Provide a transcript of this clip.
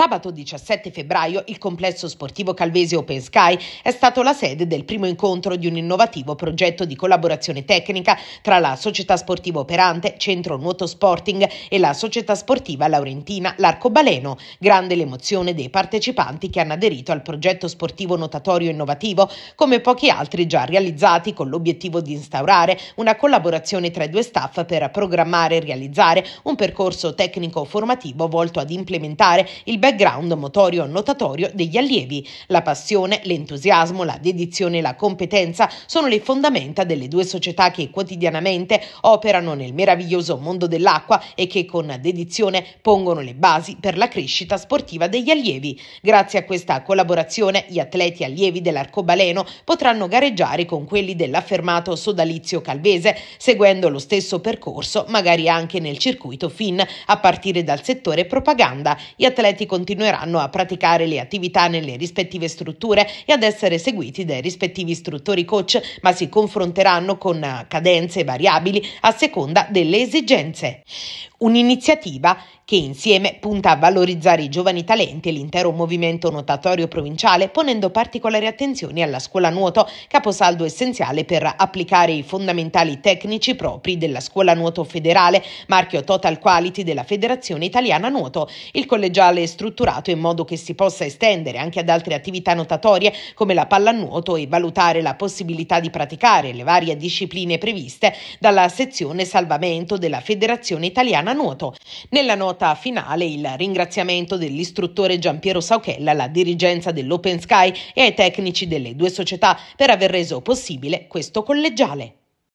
Sabato 17 febbraio il complesso sportivo Calvese Open Sky è stato la sede del primo incontro di un innovativo progetto di collaborazione tecnica tra la società sportiva operante Centro Nuoto Sporting e la società sportiva laurentina L'Arcobaleno. Grande l'emozione dei partecipanti che hanno aderito al progetto sportivo notatorio innovativo come pochi altri già realizzati con l'obiettivo di instaurare una collaborazione tra i due staff per programmare e realizzare un percorso tecnico-formativo volto ad implementare il ben background motorio notatorio degli allievi. La passione, l'entusiasmo, la dedizione e la competenza sono le fondamenta delle due società che quotidianamente operano nel meraviglioso mondo dell'acqua e che con dedizione pongono le basi per la crescita sportiva degli allievi. Grazie a questa collaborazione gli atleti allievi dell'arcobaleno potranno gareggiare con quelli dell'affermato sodalizio calvese, seguendo lo stesso percorso, magari anche nel circuito FIN, a partire dal settore propaganda. Gli atleti con continueranno a praticare le attività nelle rispettive strutture e ad essere seguiti dai rispettivi istruttori coach, ma si confronteranno con cadenze variabili a seconda delle esigenze. Un'iniziativa che insieme punta a valorizzare i giovani talenti e l'intero movimento notatorio provinciale, ponendo particolare attenzione alla scuola nuoto, caposaldo essenziale per applicare i fondamentali tecnici propri della scuola nuoto federale, marchio Total Quality della Federazione Italiana Nuoto. Il collegiale è strutturato in modo che si possa estendere anche ad altre attività notatorie come la pallanuoto e valutare la possibilità di praticare le varie discipline previste dalla sezione salvamento della Federazione Italiana italiana nuoto. Nella nota finale il ringraziamento dell'istruttore Giampiero Sauchella alla dirigenza dell'Open Sky e ai tecnici delle due società per aver reso possibile questo collegiale.